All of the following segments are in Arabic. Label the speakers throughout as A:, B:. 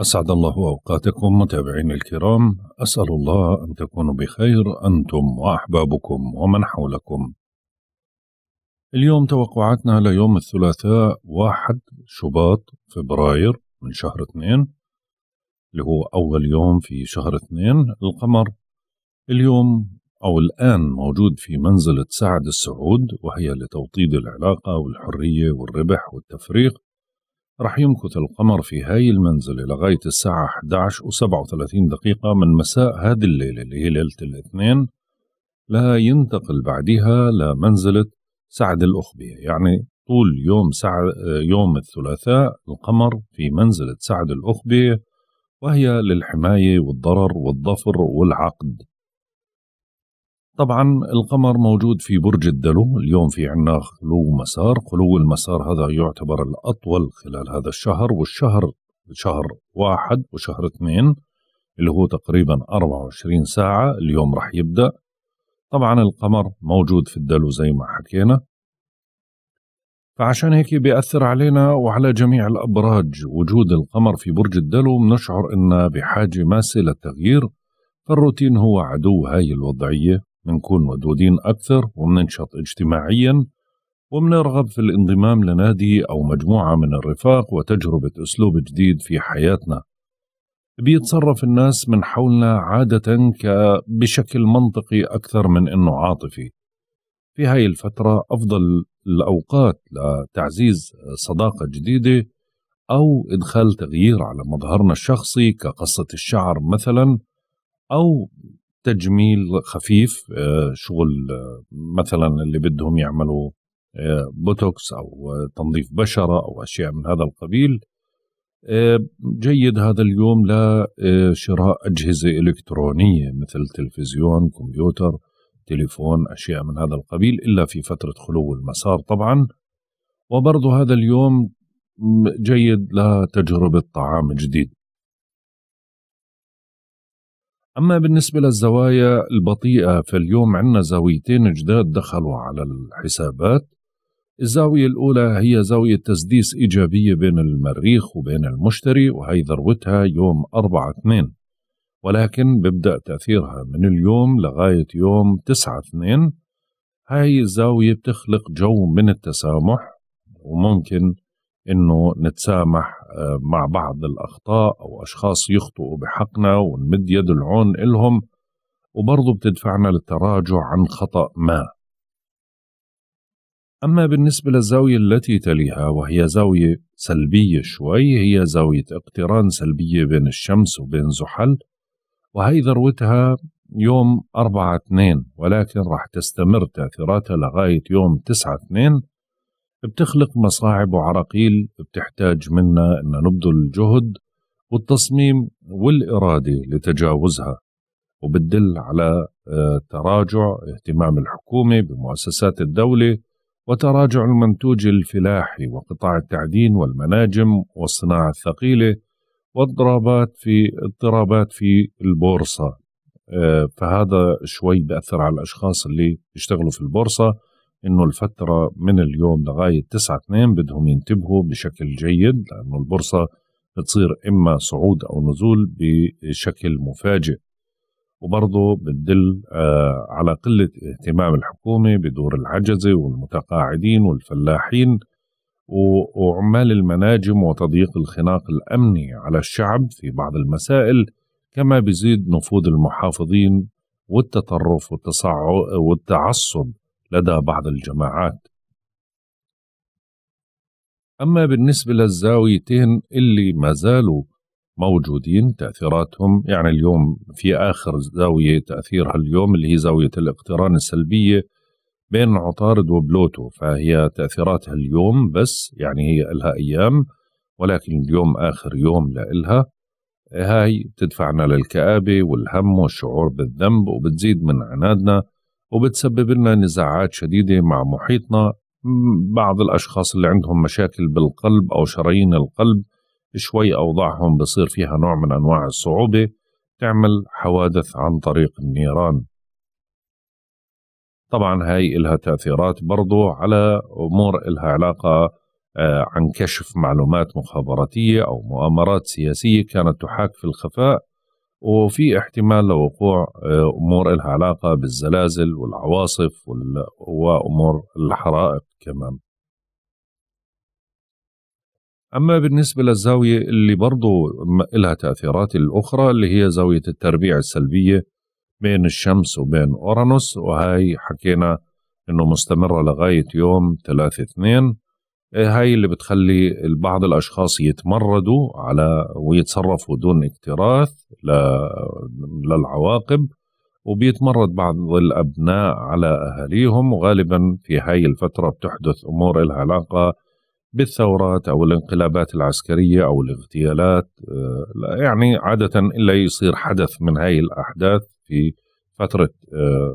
A: أسعد الله أوقاتكم متابعينا الكرام أسأل الله أن تكونوا بخير أنتم وأحبابكم ومن حولكم اليوم توقعاتنا ليوم الثلاثاء 1 شباط فبراير من شهر 2 اللي هو أول يوم في شهر 2 القمر اليوم أو الآن موجود في منزلة سعد السعود وهي لتوطيد العلاقة والحرية والربح والتفريق رح يمكث القمر في هاي المنزلة لغاية الساعة 11 و37 دقيقة من مساء هذه الليلة اللي هي ليلة الاثنين لا ينتقل بعدها لمنزلة سعد الأخبية يعني طول يوم سعد يوم الثلاثاء القمر في منزلة سعد الأخبية وهي للحماية والضرر والظفر والعقد طبعا القمر موجود في برج الدلو اليوم في عنا خلو مسار خلو المسار هذا يعتبر الأطول خلال هذا الشهر والشهر شهر واحد وشهر اثنين اللي هو تقريبا 24 ساعة اليوم راح يبدأ طبعا القمر موجود في الدلو زي ما حكينا فعشان هيك بيأثر علينا وعلى جميع الأبراج وجود القمر في برج الدلو بنشعر إنه بحاجة ماسة للتغيير فالروتين هو عدو هاي الوضعية بنكون ودودين أكثر وبننشط اجتماعيا وبنرغب في الانضمام لنادي أو مجموعة من الرفاق وتجربة أسلوب جديد في حياتنا بيتصرف الناس من حولنا عادة بشكل منطقي أكثر من أنه عاطفي في هاي الفترة أفضل الأوقات لتعزيز صداقة جديدة أو إدخال تغيير على مظهرنا الشخصي كقصة الشعر مثلا أو تجميل خفيف آه، شغل آه، مثلا اللي بدهم يعملوا آه، بوتوكس او تنظيف بشره او اشياء من هذا القبيل جيد هذا اليوم لشراء اجهزه الكترونيه مثل تلفزيون كمبيوتر تليفون اشياء من هذا القبيل الا في فتره خلو المسار طبعا وبرضه هذا اليوم جيد لتجربه طعام جديد أما بالنسبة للزوايا البطيئة فاليوم عندنا زاويتين جداد دخلوا على الحسابات الزاوية الأولى هي زاوية تسديس إيجابية بين المريخ وبين المشتري وهي ذروتها يوم 4 2 ولكن ببدأ تأثيرها من اليوم لغاية يوم 9 2 هاي الزاوية بتخلق جو من التسامح وممكن انه نتسامح آه، مع بعض الاخطاء او اشخاص يخطئوا بحقنا ونمد يد العون لهم وبرضه بتدفعنا للتراجع عن خطا ما. اما بالنسبه للزاويه التي تليها وهي زاويه سلبيه شوي هي زاويه اقتران سلبيه بين الشمس وبين زحل وهي ذروتها يوم 4 2 ولكن راح تستمر تاثيراتها لغايه يوم 9 2 بتخلق مصاعب وعراقيل بتحتاج منا أن نبذل الجهد والتصميم والإرادة لتجاوزها وبتدل على آه، تراجع اهتمام الحكومة بمؤسسات الدولة وتراجع المنتوج الفلاحي وقطاع التعدين والمناجم والصناعة الثقيلة واضطرابات في اضطرابات في البورصة آه، فهذا شوي بأثر على الأشخاص اللي بيشتغلوا في البورصة انه الفتره من اليوم لغايه 9 2 بدهم ينتبهوا بشكل جيد لانه البورصه بتصير اما صعود او نزول بشكل مفاجئ وبرضه بتدل آه، على قله اهتمام الحكومه بدور العجزه والمتقاعدين والفلاحين وعمال المناجم وتضييق الخناق الامني على الشعب في بعض المسائل كما بيزيد نفوذ المحافظين والتطرف والتصعب والتعصب لدى بعض الجماعات أما بالنسبة للزاويتين اللي ما زالوا موجودين تأثيراتهم يعني اليوم في آخر زاوية تأثيرها اليوم اللي هي زاوية الاقتران السلبية بين عطارد وبلوتو فهي تأثيراتها اليوم بس يعني هي لها أيام ولكن اليوم آخر يوم لإلها هاي بتدفعنا للكآبة والهم والشعور بالذنب وبتزيد من عنادنا وبتسبب لنا نزاعات شديدة مع محيطنا بعض الأشخاص اللي عندهم مشاكل بالقلب أو شرايين القلب شوي أوضاعهم بصير فيها نوع من أنواع الصعوبة تعمل حوادث عن طريق النيران طبعا هاي إلها تأثيرات برضو على أمور إلها علاقة آه، عن كشف معلومات مخابراتية أو مؤامرات سياسية كانت تحاك في الخفاء وفي احتمال لوقوع آه، امور لها علاقه بالزلازل والعواصف وامور الحرائق كمان. أما بالنسبة للزاوية اللي برضو لها تأثيرات الأخرى اللي هي زاوية التربيع السلبية بين الشمس وبين أورانوس وهي حكينا إنه مستمرة لغاية يوم 3 2 إيه هاي اللي بتخلي بعض الأشخاص يتمردوا على ويتصرفوا دون اكتراث للعواقب وبيتمرد بعض الأبناء على أهاليهم وغالبا في هاي الفترة بتحدث أمور لها علاقة بالثورات أو الانقلابات العسكرية أو الاغتيالات إيه، يعني عادة إلا يصير حدث من هاي الأحداث في فترة إيه،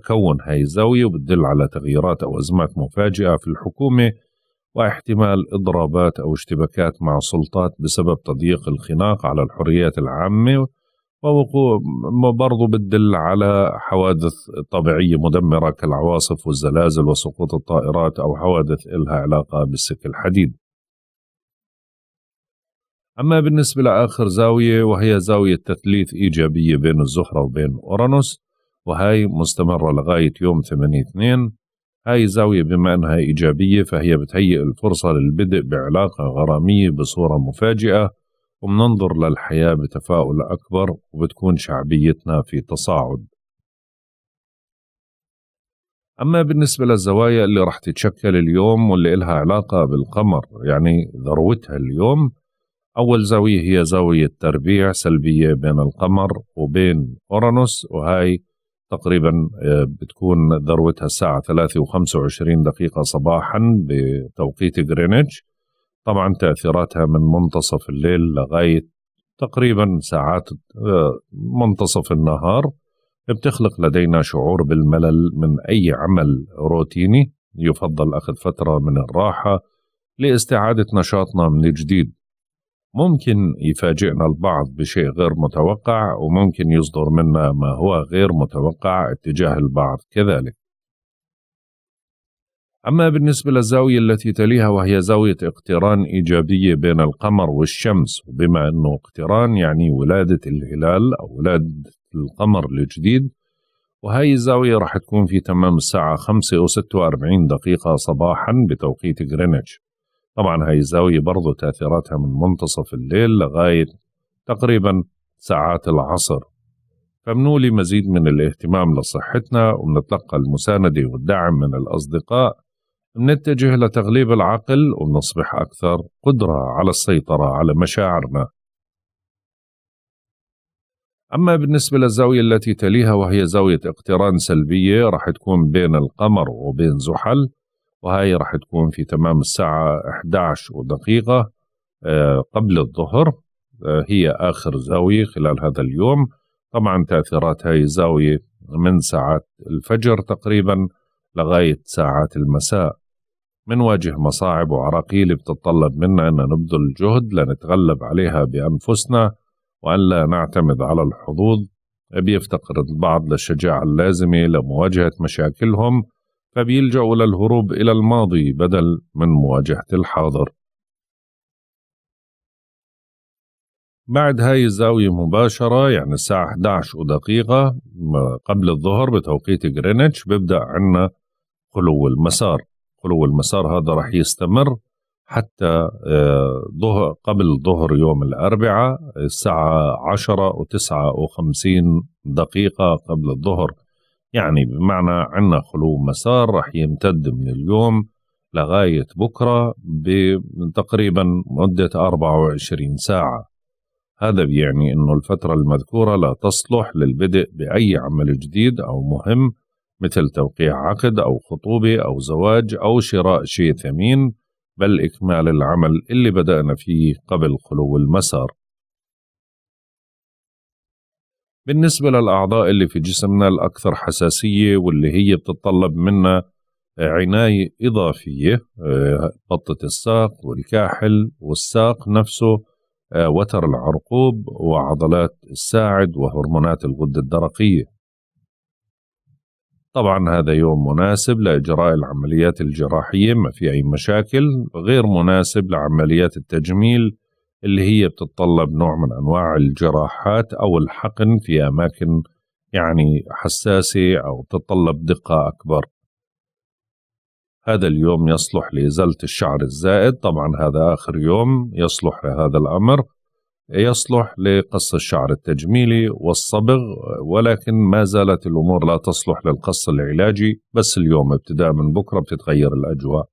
A: تكون هاي الزاوية وبتدل على تغييرات أو أزمات مفاجئة في الحكومة واحتمال إضرابات أو اشتباكات مع السلطات بسبب تضييق الخناق على الحريات العامة ووقوع برضو بتدل على حوادث طبيعية مدمرة كالعواصف والزلازل وسقوط الطائرات أو حوادث إلها علاقة بالسك الحديد أما بالنسبة لآخر زاوية وهي زاوية تثليث إيجابية بين الزهرة وبين أورانوس وهي مستمرة لغاية يوم 8 2 هاي الزاوية بما أنها إيجابية فهي بتهيئ الفرصة للبدء بعلاقة غرامية بصورة مفاجئة ومننظر للحياة بتفاؤل أكبر وبتكون شعبيتنا في تصاعد أما بالنسبة للزوايا اللي رح تتشكل اليوم واللي إلها علاقة بالقمر يعني ذروتها اليوم أول زاوية هي زاوية تربيع سلبية بين القمر وبين أورانوس وهاي تقريبا آه، بتكون ذروتها الساعة ثلاثة وخمسة وعشرين دقيقة صباحا بتوقيت غرينتش طبعا تأثيراتها من منتصف الليل لغاية تقريبا ساعات آه، منتصف النهار بتخلق لدينا شعور بالملل من أي عمل روتيني يفضل أخذ فترة من الراحة لاستعادة نشاطنا من جديد ممكن يفاجئنا البعض بشيء غير متوقع وممكن يصدر منا ما هو غير متوقع اتجاه البعض كذلك. أما بالنسبة للزاوية التي تليها وهي زاوية اقتران إيجابية بين القمر والشمس وبما أنه اقتران يعني ولادة الهلال أو ولادة القمر الجديد وهي الزاوية راح تكون في تمام الساعة 5 و 46 دقيقة صباحا بتوقيت غرينتش طبعا هاي الزاوية برضو تأثيراتها من منتصف الليل لغاية تقريبا ساعات العصر فمنولي مزيد من الاهتمام لصحتنا ومنتلقى المساندة والدعم من الأصدقاء منتجه لتغليب العقل ومنصبح أكثر قدرة على السيطرة على مشاعرنا أما بالنسبة للزاوية التي تليها وهي زاوية اقتران سلبية راح تكون بين القمر وبين زحل وهي راح تكون في تمام الساعة 11 ودقيقة آه، قبل الظهر آه، هي آخر زاوية خلال هذا اليوم طبعا تأثيرات هاي الزاوية من ساعات الفجر تقريبا لغاية ساعات المساء منواجه مصاعب وعراقيل بتتطلب منا أن نبذل جهد لنتغلب عليها بأنفسنا وأن لا نعتمد على الحظوظ بيفتقر البعض للشجاعة اللازمة لمواجهة مشاكلهم فبيلجأوا للهروب إلى الماضي بدل من مواجهة الحاضر بعد هاي الزاوية مباشرة يعني الساعة 11 ودقيقة قبل الظهر بتوقيت غرينتش بيبدأ عنا خلو المسار خلو المسار هذا رح يستمر حتى آه، ظهر قبل ظهر يوم الأربعاء الساعة 10 و59 دقيقة قبل الظهر يعني بمعنى عندنا خلو مسار رح يمتد من اليوم لغاية بكرة بتقريبا مدة 24 ساعة هذا بيعني أنه الفترة المذكورة لا تصلح للبدء بأي عمل جديد أو مهم مثل توقيع عقد أو خطوبة أو زواج أو شراء شيء ثمين بل إكمال العمل اللي بدأنا فيه قبل خلو المسار بالنسبة للأعضاء اللي في جسمنا الأكثر حساسية واللي هي بتتطلب منا آه، عناية إضافية آه، بطة الساق والكاحل والساق نفسه آه، وتر العرقوب وعضلات الساعد وهرمونات الغدة الدرقية طبعا هذا يوم مناسب لإجراء العمليات الجراحية ما في أي مشاكل غير مناسب لعمليات التجميل اللي هي بتتطلب نوع من انواع الجراحات او الحقن في اماكن يعني حساسه او تتطلب دقه اكبر. هذا اليوم يصلح لازاله الشعر الزائد، طبعا هذا اخر يوم يصلح لهذا الامر. يصلح لقص الشعر التجميلي والصبغ ولكن ما زالت الامور لا تصلح للقص العلاجي بس اليوم ابتداء من بكره بتتغير الاجواء.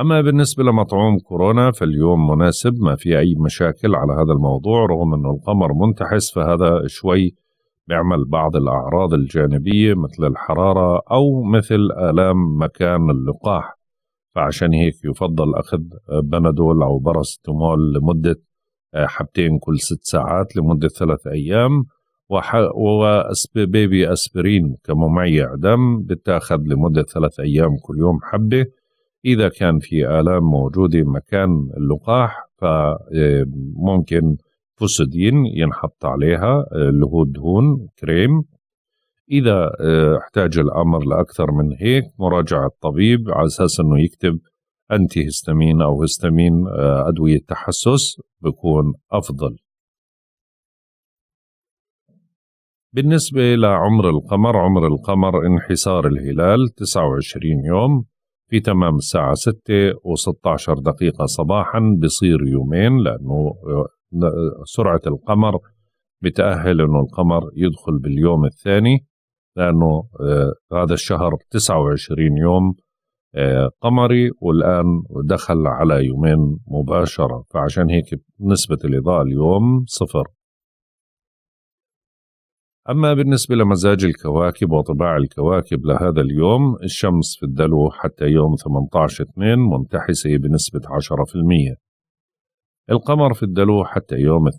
A: أما بالنسبة لمطعوم كورونا فاليوم مناسب ما في أي مشاكل على هذا الموضوع رغم أنه القمر منتحس فهذا شوي بيعمل بعض الأعراض الجانبية مثل الحرارة أو مثل آلام مكان اللقاح فعشان هيك يفضل أخذ بنادول أو برستمول لمدة آه، حبتين كل ست ساعات لمدة ثلاث أيام وبيبي أسبرين كمميع دم بتاخذ لمدة ثلاث أيام كل يوم حبة إذا كان في آلام موجودة مكان اللقاح فممكن آه، فوسدين ينحط عليها آه، اللي هو دهون كريم إذا آه، احتاج الأمر لأكثر من هيك مراجعة الطبيب على أساس أنه يكتب أنتي هستامين أو هستامين أدوية تحسس بكون أفضل بالنسبة لعمر القمر عمر القمر انحسار الهلال 29 يوم في تمام الساعة ستة و عشر دقيقة صباحا بصير يومين لأنه سرعة القمر بتأهل أنه القمر يدخل باليوم الثاني لأنه آه، هذا الشهر 29 يوم آه، قمري والآن دخل على يومين مباشرة فعشان هيك نسبة الإضاءة اليوم صفر أما بالنسبة لمزاج الكواكب وطباع الكواكب لهذا اليوم الشمس في الدلو حتى يوم 18/2 منتحسة بنسبة 10% القمر في الدلو حتى يوم 2/2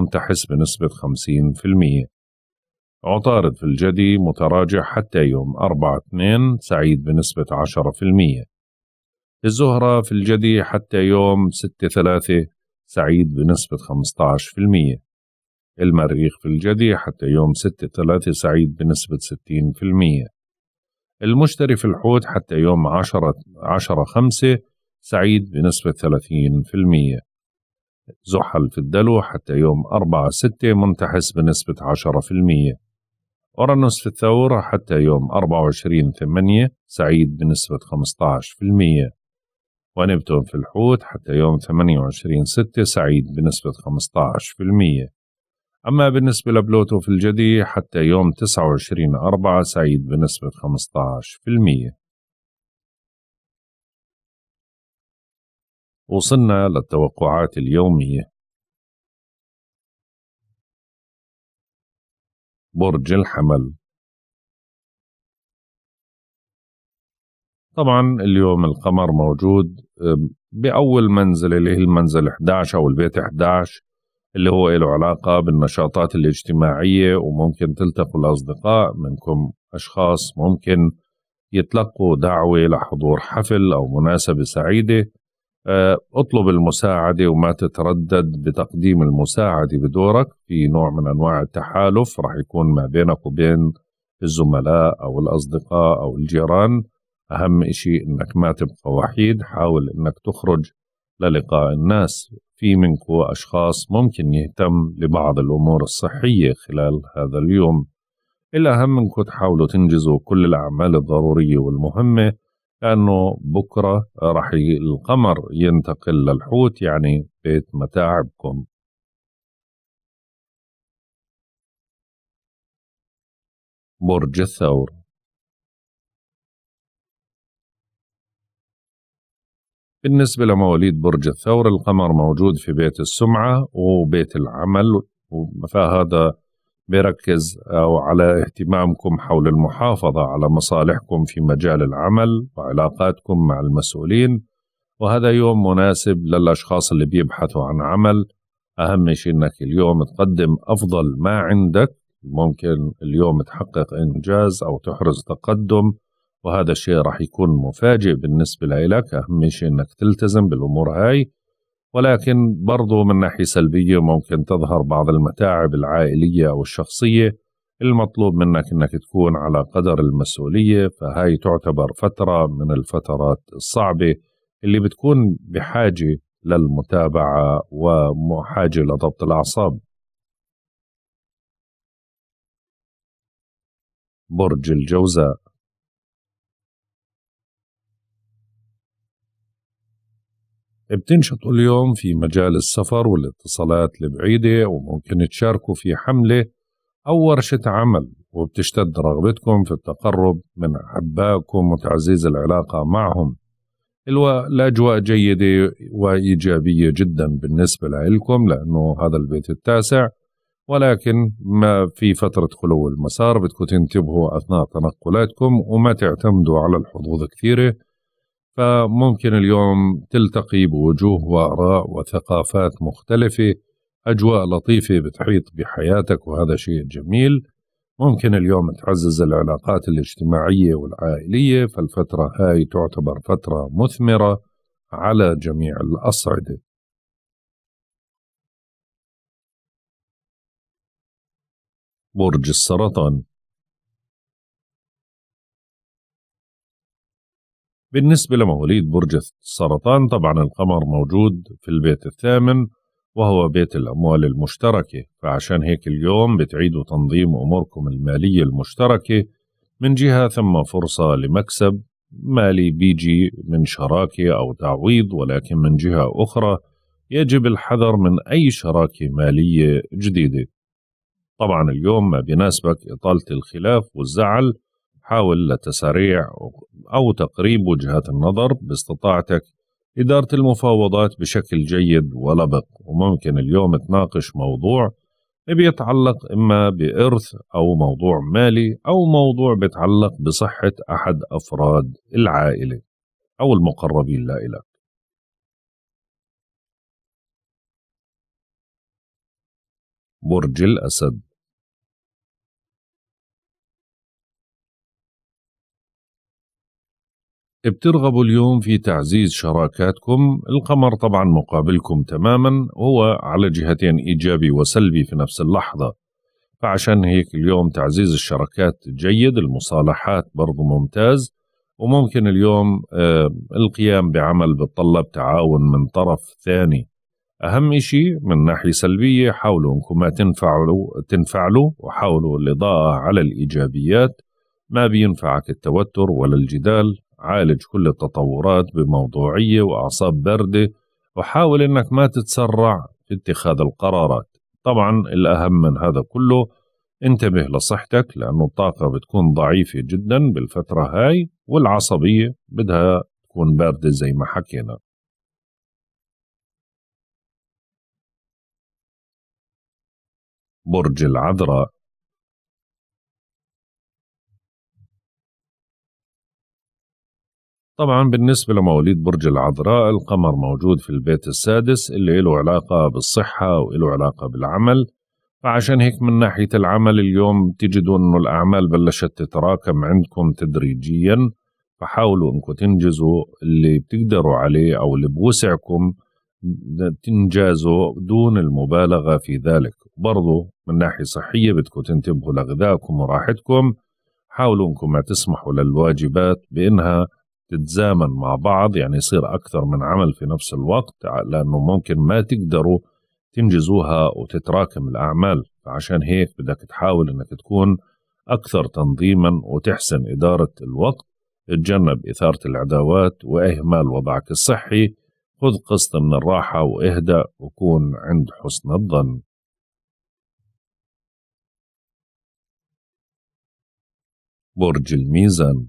A: منتحس بنسبة 50% عطارد في الجدي متراجع حتى يوم 4/2 سعيد بنسبة 10% الزهرة في الجدي حتى يوم 6/3 سعيد بنسبة 15% المريخ في الجدي حتى يوم 6/3 سعيد بنسبة 60% المشتري في الحوت حتى يوم 10 عشرة 5 سعيد بنسبة 30% زحل في الدلو حتى يوم 4 6 منتحس بنسبة 10% أورانوس في الثور حتى يوم 24 8 سعيد بنسبة 15% ونبتون في الحوت حتى يوم 28 6 سعيد بنسبة 15% أما بالنسبة لبلوتو في الجدي حتى يوم 29 أربعة سعيد بنسبة 15% وصلنا للتوقعات
B: اليومية
A: برج الحمل طبعا اليوم القمر موجود بأول منزل اللي هي المنزل 11 أو البيت 11 اللي هو له علاقة بالنشاطات الاجتماعية وممكن تلتقوا الأصدقاء منكم أشخاص ممكن يتلقوا دعوة لحضور حفل أو مناسبة سعيدة آه، اطلب المساعدة وما تتردد بتقديم المساعدة بدورك في نوع من أنواع التحالف رح يكون ما بينك وبين الزملاء أو الأصدقاء أو الجيران أهم إشي إنك ما تبقى وحيد حاول إنك تخرج للقاء الناس في منكو أشخاص ممكن يهتم لبعض الأمور الصحية خلال هذا اليوم الأهم منكو تحاولوا تنجزوا كل الأعمال الضرورية والمهمة لأنه بكرة رح القمر ينتقل للحوت يعني بيت متاعبكم
B: برج الثور
A: بالنسبة لمواليد برج الثور القمر موجود في بيت السمعة وبيت العمل فهذا بيركز أو آه، على اهتمامكم حول المحافظة على مصالحكم في مجال العمل وعلاقاتكم مع المسؤولين وهذا يوم مناسب للأشخاص اللي بيبحثوا عن عمل أهم شيء إنك اليوم تقدم أفضل ما عندك ممكن اليوم تحقق إنجاز أو تحرز تقدم وهذا الشيء راح يكون مفاجئ بالنسبة لك أهم شيء أنك تلتزم بالأمور هاي ولكن برضو من ناحية سلبية ممكن تظهر بعض المتاعب العائلية أو الشخصية المطلوب منك أنك تكون على قدر المسؤولية فهاي تعتبر فترة من الفترات الصعبة اللي بتكون بحاجة للمتابعة وحاجة لضبط الأعصاب
B: برج الجوزاء
A: بتنشط اليوم في مجال السفر والاتصالات البعيدة وممكن تشاركوا في حملة أو ورشة عمل وبتشتد رغبتكم في التقرب من أحبائكم وتعزيز العلاقة معهم الأجواء جيدة وإيجابية جدا بالنسبة لكم لأنه هذا البيت التاسع ولكن ما في فترة خلو المسار بدكم تنتبهوا أثناء تنقلاتكم وما تعتمدوا على الحظوظ كثيرة فممكن اليوم تلتقي بوجوه وآراء وثقافات مختلفة أجواء لطيفة بتحيط بحياتك وهذا شيء جميل ممكن اليوم تعزز العلاقات الاجتماعية والعائلية فالفترة هاي تعتبر فترة مثمرة على جميع الأصعدة برج السرطان بالنسبة لمواليد برج السرطان طبعا القمر موجود في البيت الثامن وهو بيت الأموال المشتركة فعشان هيك اليوم بتعيدوا تنظيم أموركم المالية المشتركة من جهة ثم فرصة لمكسب مالي بيجي من شراكة أو تعويض ولكن من جهة أخرى يجب الحذر من أي شراكة مالية جديدة طبعا اليوم ما بيناسبك إطالة الخلاف والزعل حاول لتساريع أو تقريب وجهات النظر باستطاعتك إدارة المفاوضات بشكل جيد ولبق وممكن اليوم تناقش موضوع بيتعلق إما بإرث أو موضوع مالي أو موضوع بيتعلق بصحة أحد أفراد العائلة أو المقربين لإلك
B: برج الأسد
A: بترغبوا اليوم في تعزيز شراكاتكم القمر طبعا مقابلكم تماما هو على جهتين إيجابي وسلبي في نفس اللحظة فعشان هيك اليوم تعزيز الشراكات جيد المصالحات برضو ممتاز وممكن اليوم آه، القيام بعمل بتطلب تعاون من طرف ثاني أهم شيء من ناحية سلبية حاولوا أنكم ما تنفعلوا تنفعلوا وحاولوا الإضاءة على الإيجابيات ما بينفعك التوتر ولا الجدال عالج كل التطورات بموضوعية وأعصاب باردة وحاول أنك ما تتسرع في اتخاذ القرارات طبعا الأهم من هذا كله انتبه لصحتك لأنه الطاقة بتكون ضعيفة جدا بالفترة هاي والعصبية بدها تكون باردة زي ما حكينا
B: برج العذراء
A: طبعا بالنسبة لمواليد برج العذراء القمر موجود في البيت السادس اللي له علاقة بالصحة وله علاقة بالعمل فعشان هيك من ناحية العمل اليوم تجدوا أنه الأعمال بلشت تتراكم عندكم تدريجيا فحاولوا أنكم تنجزوا اللي بتقدروا عليه أو اللي بوسعكم تنجازوا دون المبالغة في ذلك برضو من ناحية صحية بدكم تنتبهوا لغذائكم وراحتكم حاولوا أنكم ما تسمحوا للواجبات بأنها تتزامن مع بعض يعني يصير أكثر من عمل في نفس الوقت لأنه ممكن ما تقدروا تنجزوها وتتراكم الأعمال فعشان هيك بدك تحاول أنك تكون أكثر تنظيما وتحسن إدارة الوقت تجنب إثارة العداوات وإهمال وضعك الصحي خذ قسط من الراحة واهدأ وكون عند حسن الظن
B: برج الميزان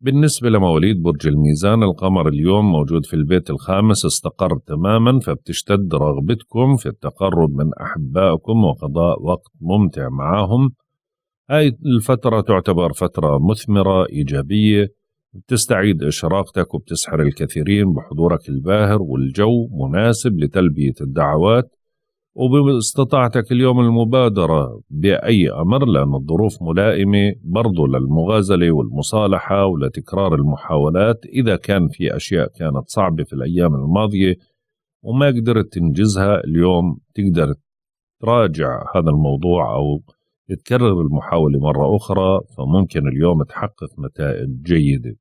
A: بالنسبة لمواليد برج الميزان القمر اليوم موجود في البيت الخامس استقر تماما فبتشتد رغبتكم في التقرب من أحبائكم وقضاء وقت ممتع معهم هاي الفترة تعتبر فترة مثمرة إيجابية بتستعيد إشراقتك وبتسحر الكثيرين بحضورك الباهر والجو مناسب لتلبية الدعوات وباستطاعتك اليوم المبادرة بأي أمر لأن الظروف ملائمة برضو للمغازلة والمصالحة ولتكرار المحاولات إذا كان في أشياء كانت صعبة في الأيام الماضية وما قدرت تنجزها اليوم تقدر تراجع هذا الموضوع أو تكرر المحاولة مرة أخرى فممكن اليوم تحقق نتائج جيدة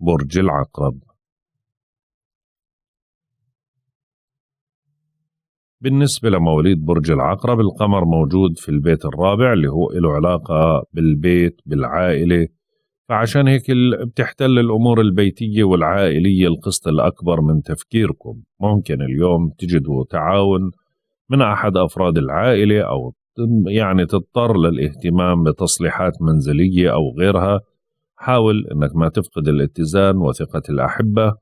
B: برج العقرب
A: بالنسبة لمواليد برج العقرب القمر موجود في البيت الرابع اللي هو له علاقة بالبيت بالعائلة فعشان هيك بتحتل الأمور البيتية والعائلية القسط الأكبر من تفكيركم ممكن اليوم تجدوا تعاون من أحد أفراد العائلة أو يعني تضطر للاهتمام بتصليحات منزلية أو غيرها حاول أنك ما تفقد الاتزان وثقة الأحبة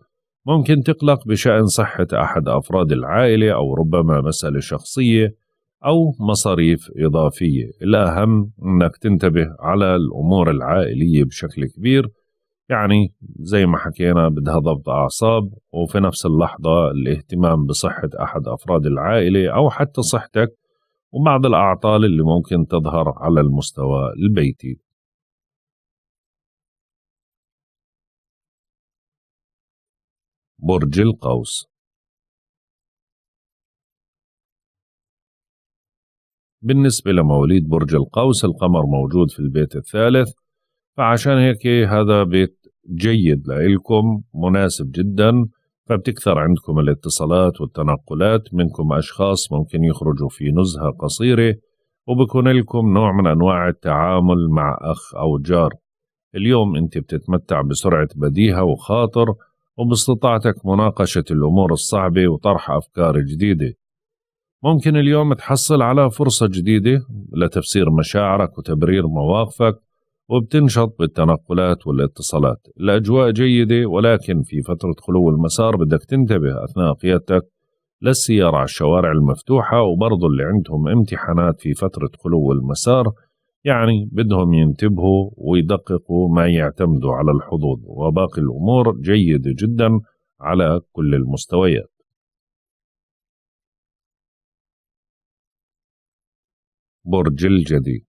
A: ممكن تقلق بشأن صحة أحد أفراد العائلة أو ربما مسألة شخصية أو مصاريف إضافية الأهم أنك تنتبه على الأمور العائلية بشكل كبير يعني زي ما حكينا بدها ضبط أعصاب وفي نفس اللحظة الاهتمام بصحة أحد أفراد العائلة أو حتى صحتك وبعض الأعطال اللي ممكن تظهر على المستوى البيتي برج القوس بالنسبة لمواليد برج القوس القمر موجود في البيت الثالث فعشان هيك هذا بيت جيد لإلكم مناسب جدا فبتكثر عندكم الاتصالات والتنقلات منكم أشخاص ممكن يخرجوا في نزهة قصيرة وبكون لكم نوع من أنواع التعامل مع أخ أو جار اليوم أنت بتتمتع بسرعة بديهة وخاطر وباستطاعتك مناقشة الأمور الصعبة وطرح أفكار جديدة ممكن اليوم تحصل على فرصة جديدة لتفسير مشاعرك وتبرير مواقفك وبتنشط بالتنقلات والاتصالات الأجواء جيدة ولكن في فترة خلو المسار بدك تنتبه أثناء قيادتك للسيارة على الشوارع المفتوحة وبرضو اللي عندهم امتحانات في فترة خلو المسار يعني بدهم ينتبهوا ويدققوا ما يعتمدوا على الحظوظ وباقي الأمور جيدة جدا على كل المستويات برج الجدي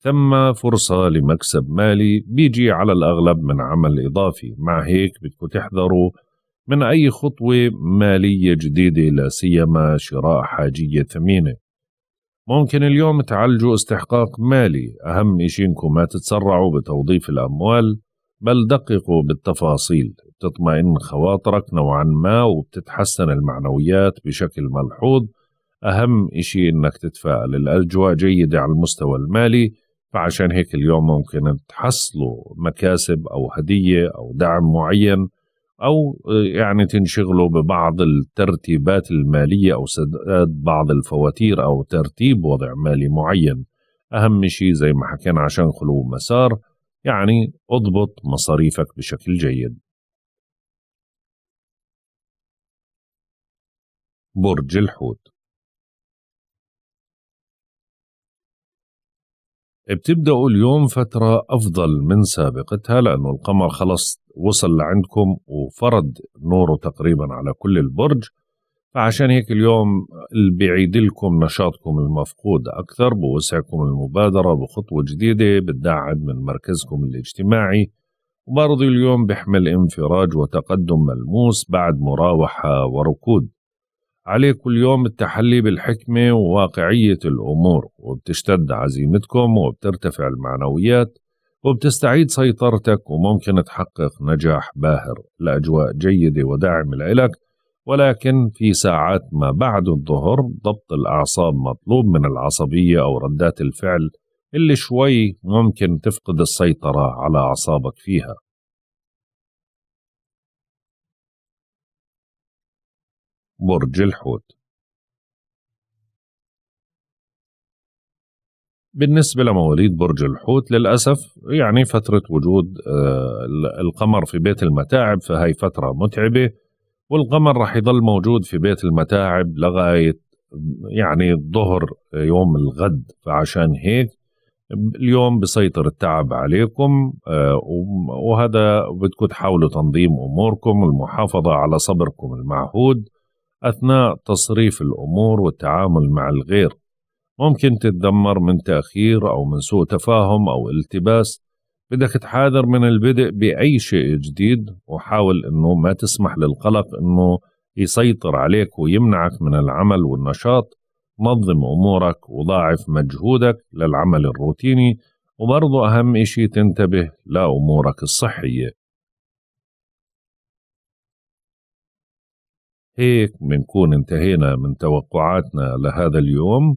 A: ثم فرصة لمكسب مالي بيجي على الأغلب من عمل إضافي مع هيك بدكم تحذروا من أي خطوة مالية جديدة لا سيما شراء حاجية ثمينة ممكن اليوم تعالجوا استحقاق مالي أهم إشي إنكم ما تتسرعوا بتوظيف الأموال بل دققوا بالتفاصيل تطمئن خواطرك نوعا ما وبتتحسن المعنويات بشكل ملحوظ أهم إشي إنك تتفائل الأجواء جيدة على المستوى المالي فعشان هيك اليوم ممكن تحصلوا مكاسب أو هدية أو دعم معين أو آه، يعني تنشغلوا ببعض الترتيبات المالية أو سداد بعض الفواتير أو ترتيب وضع مالي معين أهم شيء زي ما حكينا عشان خلو مسار يعني اضبط مصاريفك بشكل جيد
B: برج الحوت
A: بتبدأوا اليوم فترة أفضل من سابقتها لأنه القمر خلص وصل لعندكم وفرض نوره تقريبا على كل البرج فعشان هيك اليوم بيعيد لكم نشاطكم المفقود أكثر بوسعكم المبادرة بخطوة جديدة بتدعم من مركزكم الاجتماعي وبرضه اليوم بيحمل انفراج وتقدم ملموس بعد مراوحة وركود عليكم اليوم التحلي بالحكمة وواقعية الأمور وبتشتد عزيمتكم وبترتفع المعنويات وبتستعيد سيطرتك وممكن تحقق نجاح باهر لأجواء جيدة ودعم لك ولكن في ساعات ما بعد الظهر ضبط الأعصاب مطلوب من العصبية أو ردات الفعل اللي شوي ممكن تفقد السيطرة على أعصابك فيها برج الحوت بالنسبة لمواليد برج الحوت للأسف يعني فترة وجود آه، القمر في بيت المتاعب فهي فترة متعبة والقمر رح يضل موجود في بيت المتاعب لغاية يعني الظهر يوم الغد فعشان هيك اليوم بسيطر التعب عليكم آه، وهذا بدكم تحاولوا تنظيم أموركم والمحافظة على صبركم المعهود أثناء تصريف الأمور والتعامل مع الغير ممكن تتدمر من تأخير أو من سوء تفاهم أو التباس بدك تحاذر من البدء بأي شيء جديد وحاول أنه ما تسمح للقلق أنه يسيطر عليك ويمنعك من العمل والنشاط نظم أمورك وضاعف مجهودك للعمل الروتيني وبرضو أهم إشي تنتبه لأمورك الصحية هيك بنكون انتهينا من توقعاتنا لهذا اليوم